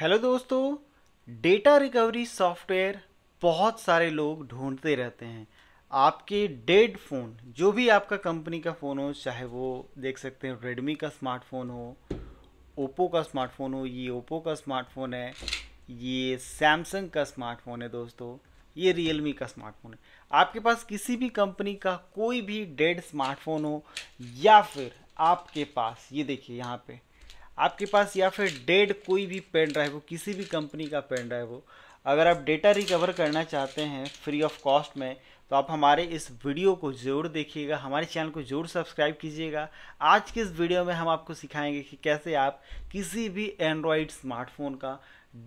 hello दोस्तों data recovery software बहुत सारे लोग ढूंढते रहते हैं आपके डेड फ़ोन जो भी आपका कंपनी का फ़ोन हो चाहे वो देख सकते हैं रेडमी का स्मार्टफ़ोन हो ओप्पो का स्मार्टफ़ोन हो ये ओप्पो का स्मार्टफ़ोन है ये सैमसंग का स्मार्टफ़ोन है दोस्तों ये रियलमी का स्मार्टफ़ोन है आपके पास किसी भी कंपनी का कोई भी डेड स्मार्टफ़ोन हो या फिर आपके पास ये देखिए यहाँ पर आपके पास या फिर डेड कोई भी पेन ड्राइव हो किसी भी कंपनी का पेन ड्राइव हो अगर आप डेटा रिकवर करना चाहते हैं फ्री ऑफ कॉस्ट में तो आप हमारे इस वीडियो को ज़रूर देखिएगा हमारे चैनल को ज़रूर सब्सक्राइब कीजिएगा आज के इस वीडियो में हम आपको सिखाएंगे कि कैसे आप किसी भी एंड्रॉयड स्मार्टफोन का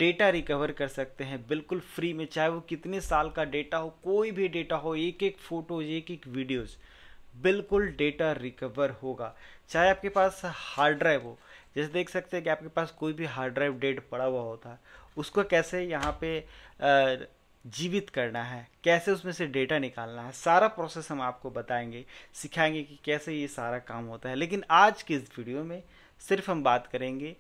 डेटा रिकवर कर सकते हैं बिल्कुल फ्री में चाहे वो कितने साल का डेटा हो कोई भी डेटा हो एक एक फ़ोटोज एक एक वीडियोज़ बिल्कुल डेटा रिकवर होगा चाहे आपके पास हार्ड ड्राइव हो जैसे देख सकते हैं कि आपके पास कोई भी हार्ड ड्राइव डेड पड़ा हुआ होता है उसको कैसे यहाँ पे जीवित करना है कैसे उसमें से डेटा निकालना है सारा प्रोसेस हम आपको बताएंगे सिखाएंगे कि कैसे ये सारा काम होता है लेकिन आज के इस वीडियो में सिर्फ हम बात करेंगे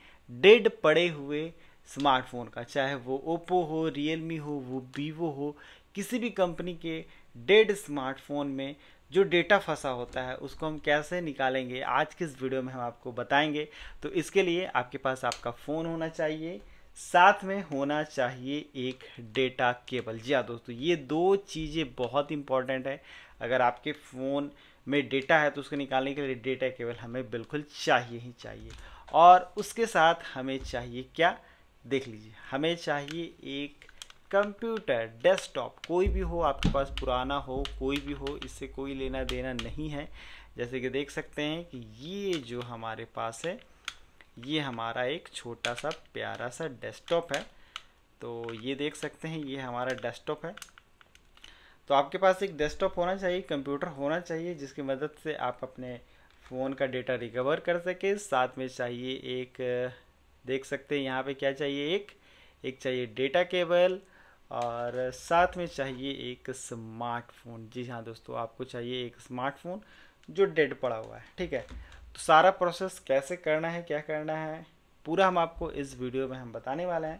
डेड पड़े हुए स्मार्टफोन का चाहे वो ओप्पो हो रियलमी हो वो वीवो हो किसी भी कंपनी के डेड स्मार्टफोन में जो डेटा फंसा होता है उसको हम कैसे निकालेंगे आज के इस वीडियो में हम आपको बताएंगे तो इसके लिए आपके पास आपका फ़ोन होना चाहिए साथ में होना चाहिए एक डेटा केबल जी हाँ दोस्तों ये दो चीज़ें बहुत इंपॉर्टेंट है अगर आपके फ़ोन में डेटा है तो उसको निकालने के लिए डेटा केबल हमें बिल्कुल चाहिए ही चाहिए और उसके साथ हमें चाहिए क्या देख लीजिए हमें चाहिए एक कंप्यूटर डेस्कटॉप कोई भी हो आपके पास पुराना हो कोई भी हो इससे कोई लेना देना नहीं है जैसे कि देख सकते हैं कि ये जो हमारे पास है ये हमारा एक छोटा सा प्यारा सा डेस्कटॉप है तो ये देख सकते हैं ये हमारा डेस्कटॉप है तो आपके पास एक डेस्कटॉप होना चाहिए कंप्यूटर होना चाहिए जिसकी मदद से आप अपने फ़ोन का डेटा रिकवर कर सके साथ में चाहिए एक देख सकते हैं यहाँ पे क्या चाहिए एक एक चाहिए डेटा केबल और साथ में चाहिए एक स्मार्टफोन जी हाँ दोस्तों आपको चाहिए एक स्मार्टफोन जो डेड पड़ा हुआ है ठीक है तो सारा प्रोसेस कैसे करना है क्या करना है पूरा हम आपको इस वीडियो में हम बताने वाले हैं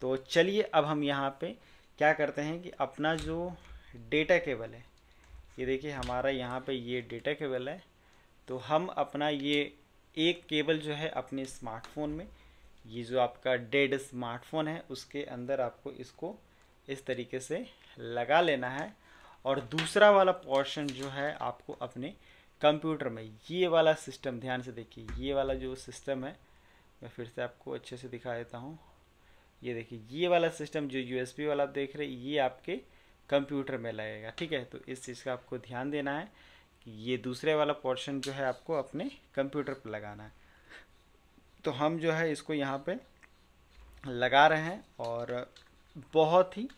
तो चलिए अब हम यहाँ पे क्या करते हैं कि अपना जो डेटा केबल है ये देखिए हमारा यहाँ पे ये डेटा केबल है तो हम अपना ये एक केबल जो है अपने स्मार्टफोन में ये जो आपका डेड स्मार्टफोन है उसके अंदर आपको इसको इस तरीके से लगा लेना है और दूसरा वाला पोर्शन जो है आपको अपने कंप्यूटर में ये वाला सिस्टम ध्यान से देखिए ये वाला जो सिस्टम है मैं फिर से आपको अच्छे से दिखा देता हूँ ये देखिए ये वाला सिस्टम जो यू वाला आप देख रहे हैं ये आपके कंप्यूटर में लगेगा ठीक है तो इस चीज़ का आपको ध्यान देना है कि ये दूसरे वाला पोर्शन जो है आपको अपने कंप्यूटर पर लगाना है तो हम जो है इसको यहाँ पे लगा रहे हैं और बहुत ही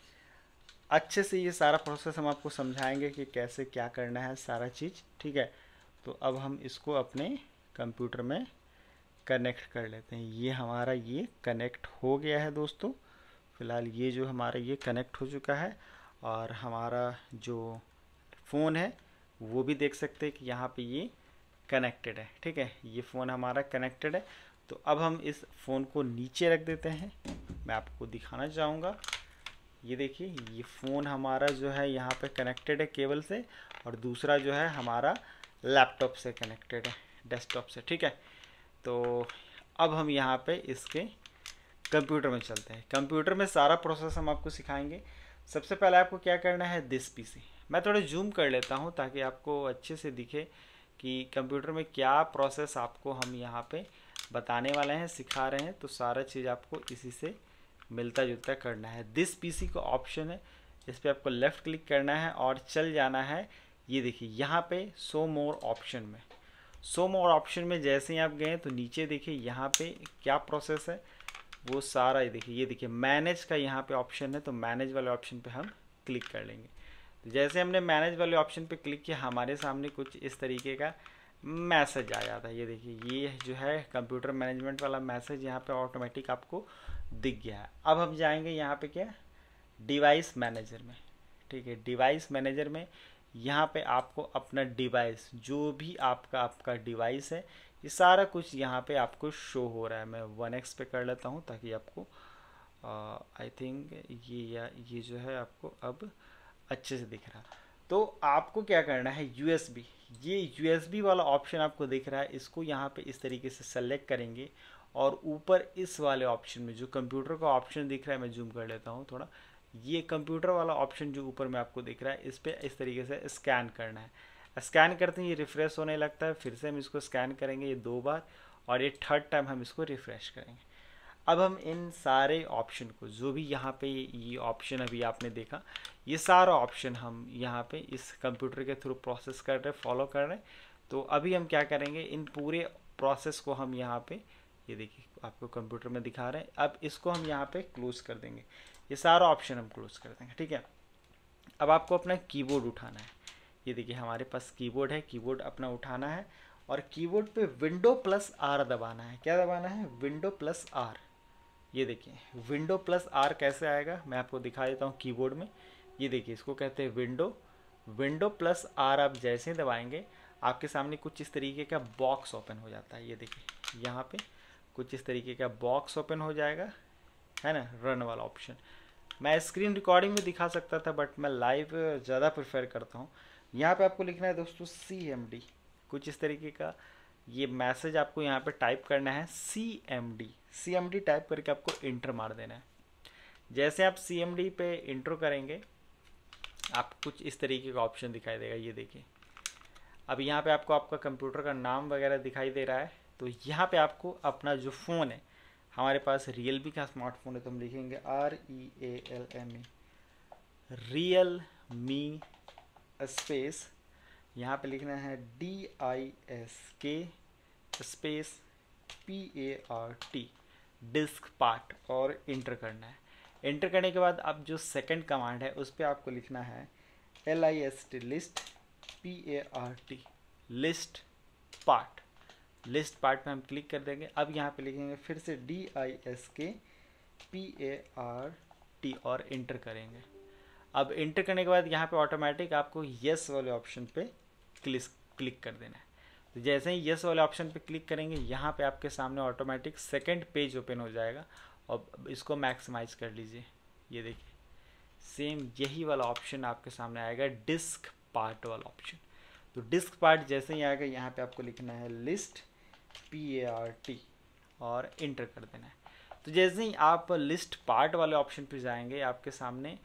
अच्छे से ये सारा प्रोसेस हम आपको समझाएंगे कि कैसे क्या करना है सारा चीज़ ठीक है तो अब हम इसको अपने कंप्यूटर में कनेक्ट कर लेते हैं ये हमारा ये कनेक्ट हो गया है दोस्तों फ़िलहाल ये जो हमारा ये कनेक्ट हो चुका है और हमारा जो फ़ोन है वो भी देख सकते हैं कि यहाँ पे ये कनेक्टेड है ठीक है ये फ़ोन हमारा कनेक्टेड है तो अब हम इस फ़ोन को नीचे रख देते हैं मैं आपको दिखाना चाहूँगा ये देखिए ये फ़ोन हमारा जो है यहाँ पे कनेक्टेड है केबल से और दूसरा जो है हमारा लैपटॉप से कनेक्टेड है डेस्कटॉप से ठीक है तो अब हम यहाँ पे इसके कंप्यूटर में चलते हैं कंप्यूटर में सारा प्रोसेस हम आपको सिखाएंगे सबसे पहले आपको क्या करना है दिस पी मैं थोड़ा जूम कर लेता हूँ ताकि आपको अच्छे से दिखे कि कंप्यूटर में क्या प्रोसेस आपको हम यहाँ पर बताने वाले हैं सिखा रहे हैं तो सारा चीज़ आपको इसी से मिलता जुलता करना है दिस पीसी का ऑप्शन है इस पर आपको लेफ़्ट क्लिक करना है और चल जाना है ये देखिए यहाँ पे सो मोर ऑप्शन में सो मोर ऑप्शन में जैसे ही आप गए तो नीचे देखिए यहाँ पे क्या प्रोसेस है वो सारा ही देखिए ये देखिए मैनेज का यहाँ पे ऑप्शन है तो मैनेज वाले ऑप्शन पे हम क्लिक कर लेंगे तो जैसे हमने मैनेज वाले ऑप्शन पे क्लिक किया हमारे सामने कुछ इस तरीके का मैसेज आ जाता है ये देखिए ये जो है कंप्यूटर मैनेजमेंट वाला मैसेज यहाँ पे ऑटोमेटिक आपको दिख गया है अब हम जाएंगे यहाँ पे क्या डिवाइस मैनेजर में ठीक है डिवाइस मैनेजर में यहाँ पे आपको अपना डिवाइस जो भी आपका आपका डिवाइस है ये सारा कुछ यहाँ पे आपको शो हो रहा है मैं वन एक्स पे कर लेता हूँ ताकि आपको आई थिंक ये या ये जो है आपको अब अच्छे से दिख रहा है तो आपको क्या करना है यू ये यू वाला ऑप्शन आपको दिख रहा है इसको यहाँ पे इस तरीके से सेलेक्ट करेंगे और ऊपर इस वाले ऑप्शन में जो कंप्यूटर का ऑप्शन दिख रहा है मैं जूम कर लेता हूँ थोड़ा ये कंप्यूटर वाला ऑप्शन जो ऊपर में आपको दिख रहा है इस पर इस तरीके से स्कैन करना है स्कैन करते हैं ये रिफ़्रेश होने लगता है फिर से हम इसको स्कैन करेंगे ये दो बार और ये थर्ड टाइम हम इसको रिफ़्रेश करेंगे अब हम इन सारे ऑप्शन को जो भी यहाँ पे ये ऑप्शन अभी आपने देखा ये सारा ऑप्शन हम यहाँ पे इस कंप्यूटर के थ्रू प्रोसेस कर रहे फॉलो कर रहे तो अभी हम क्या करेंगे इन पूरे प्रोसेस को हम यहाँ पर ये देखिए आपको कंप्यूटर में दिखा रहे हैं अब इसको हम यहाँ पे क्लोज कर देंगे ये सारा ऑप्शन हम क्लोज कर देंगे ठीक है अब आपको अपना कीबोर्ड उठाना है ये देखिए हमारे पास कीबोर्ड है कीबोर्ड अपना उठाना है और कीबोर्ड पे विंडो प्लस आर दबाना है क्या दबाना है विंडो प्लस आर ये देखिए विंडो प्लस आर कैसे आएगा मैं आपको दिखा देता हूँ कीबोर्ड में ये देखिए इसको कहते हैं विंडो विंडो प्लस आर आप जैसे ही दबाएंगे आपके सामने कुछ इस तरीके का बॉक्स ओपन हो जाता है ये देखिए यहाँ पे कुछ इस तरीके का बॉक्स ओपन हो जाएगा है ना रन वाला ऑप्शन मैं स्क्रीन रिकॉर्डिंग में दिखा सकता था बट मैं लाइव ज़्यादा प्रेफर करता हूँ यहाँ पे आपको लिखना है दोस्तों सी एम डी कुछ इस तरीके का ये मैसेज आपको यहाँ पे टाइप करना है C M D C M D type करके आपको इंटर मार देना है जैसे आप सी एम डी पे इंटर करेंगे आप कुछ इस तरीके का ऑप्शन दिखाई देगा ये देखिए अब यहाँ पे आपको आपका कंप्यूटर का नाम वगैरह दिखाई दे रहा है तो यहाँ पे आपको अपना जो फ़ोन है हमारे पास रियल मी का स्मार्टफोन है तो हम लिखेंगे R E A L M E Realme space यहाँ पे लिखना है D I S K space P A R T disk part और इंटर करना है इंटर करने के बाद आप जो सेकंड कमांड है उस पर आपको लिखना है L I S T list P A R T list part list part में हम क्लिक कर देंगे अब यहाँ पे लिखेंगे फिर से D I S K P A R T और इंटर करेंगे अब इंटर करने के बाद यहाँ पे ऑटोमेटिक आपको यस वाले ऑप्शन पे क्लिक क्लिक कर देना है तो जैसे ही यस वाले ऑप्शन पे क्लिक करेंगे यहाँ पे आपके सामने ऑटोमेटिक सेकेंड पेज ओपन हो जाएगा और इसको मैक्सिमाइज कर लीजिए ये देखिए सेम यही वाला ऑप्शन आपके सामने आएगा डिस्क पार्ट वाला ऑप्शन तो डिस्क पार्ट जैसे ही आएगा यहाँ पे आपको लिखना है list P A R T और इंटर कर देना है तो जैसे ही आप लिस्ट पार्ट वाले ऑप्शन पे जाएंगे आपके सामने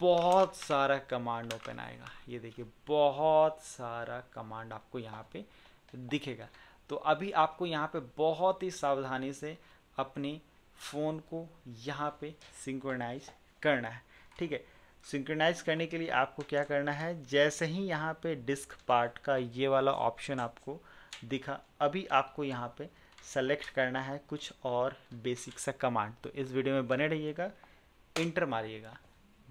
बहुत सारा कमांड ओपन आएगा ये देखिए बहुत सारा कमांड आपको यहाँ पे दिखेगा तो अभी आपको यहाँ पे बहुत ही सावधानी से अपने फ़ोन को यहाँ पे सिंक्रोनाइज करना है ठीक है सिंक्रोनाइज करने के लिए आपको क्या करना है जैसे ही यहाँ पे डिस्क पार्ट का ये वाला ऑप्शन आपको दिखा अभी आपको यहाँ पे सेलेक्ट करना है कुछ और बेसिक सा कमांड तो इस वीडियो में बने रहिएगा इंटर मारिएगा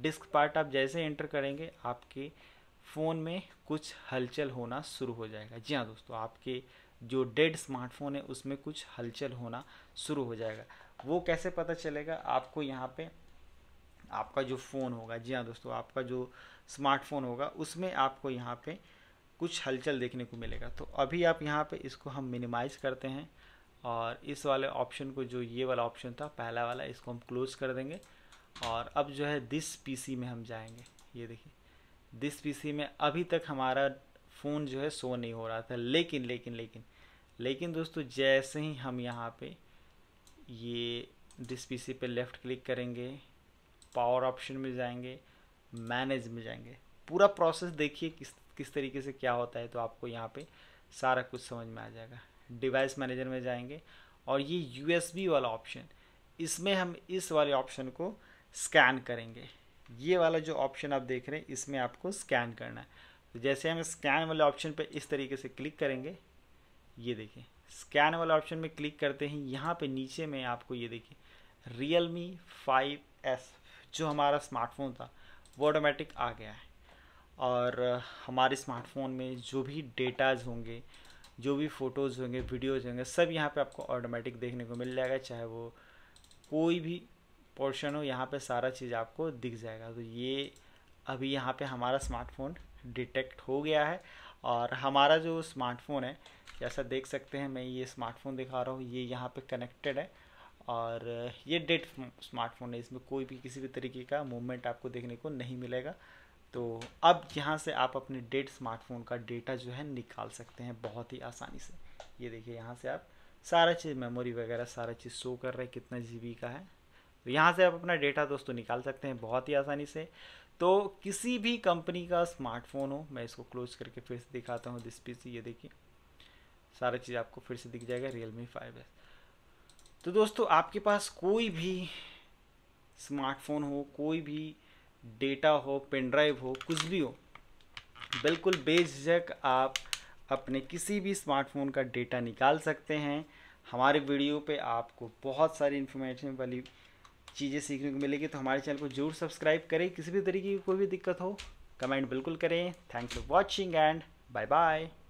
डिस्क पार्ट आप जैसे इंटर करेंगे आपके फ़ोन में कुछ हलचल होना शुरू हो जाएगा जी हाँ दोस्तों आपके जो डेड स्मार्टफोन है उसमें कुछ हलचल होना शुरू हो जाएगा वो कैसे पता चलेगा आपको यहाँ पे आपका जो फ़ोन होगा जी हाँ दोस्तों आपका जो स्मार्टफोन होगा उसमें आपको यहाँ पे कुछ हलचल देखने को मिलेगा तो अभी आप यहाँ पे इसको हम मिनिमाइज करते हैं और इस वाले ऑप्शन को जो ये वाला ऑप्शन था पहला वाला इसको हम क्लोज कर देंगे और अब जो है दिस पीसी में हम जाएंगे ये देखिए दिस पीसी में अभी तक हमारा फ़ोन जो है शो नहीं हो रहा था लेकिन लेकिन लेकिन लेकिन दोस्तों जैसे ही हम यहाँ पे ये दिस पीसी पे लेफ़्ट क्लिक करेंगे पावर ऑप्शन में जाएंगे मैनेज में जाएंगे पूरा प्रोसेस देखिए किस किस तरीके से क्या होता है तो आपको यहाँ पे सारा कुछ समझ में आ जाएगा डिवाइस मैनेजर में जाएंगे और ये यू वाला ऑप्शन इसमें हम इस वाले ऑप्शन को स्कैन करेंगे ये वाला जो ऑप्शन आप देख रहे हैं इसमें आपको स्कैन करना है तो जैसे हम स्कैन वाले ऑप्शन पर इस तरीके से क्लिक करेंगे ये देखें स्कैन वाले ऑप्शन में क्लिक करते हैं यहाँ पे नीचे में आपको ये देखिए रियल मी फाइव एस जो हमारा स्मार्टफोन था वो ऑटोमेटिक आ गया है और हमारे स्मार्टफोन में जो भी डेटाज होंगे जो भी फ़ोटोज़ होंगे वीडियोज़ होंगे सब यहाँ पे आपको ऑटोमेटिक देखने को मिल जाएगा चाहे वो कोई भी पोर्शन हो यहाँ पे सारा चीज़ आपको दिख जाएगा तो ये अभी यहाँ पे हमारा स्मार्टफोन डिटेक्ट हो गया है और हमारा जो स्मार्टफोन है जैसा देख सकते हैं मैं ये स्मार्टफोन दिखा रहा हूँ ये यहाँ पर कनेक्टेड है और ये डेट स्मार्टफोन है इसमें कोई भी किसी भी तरीके का मूवमेंट आपको देखने को नहीं मिलेगा तो अब यहाँ से आप अपने डेड स्मार्टफोन का डेटा जो है निकाल सकते हैं बहुत ही आसानी से ये देखिए यहाँ से आप सारा चीज़ मेमोरी वगैरह सारा चीज़ शो कर रहे हैं कितना जी का है तो यहाँ से आप अपना डेटा दोस्तों निकाल सकते हैं बहुत ही आसानी से तो किसी भी कंपनी का स्मार्टफोन हो मैं इसको क्लोज करके फिर से दिखाता हूँ दिस पी ये देखिए सारा चीज़ आपको फिर से दिख जाएगा रियल मी फाइव तो दोस्तों आपके पास कोई भी स्मार्टफोन हो कोई भी डेटा हो पेन ड्राइव हो कुछ भी हो बिल्कुल बेझिझक आप अपने किसी भी स्मार्टफोन का डेटा निकाल सकते हैं हमारे वीडियो पे आपको बहुत सारी इन्फॉर्मेशन वाली चीज़ें सीखने को मिलेगी तो हमारे चैनल को जरूर सब्सक्राइब करें किसी भी तरीके की कोई भी दिक्कत हो कमेंट बिल्कुल करें thanks for watching and bye bye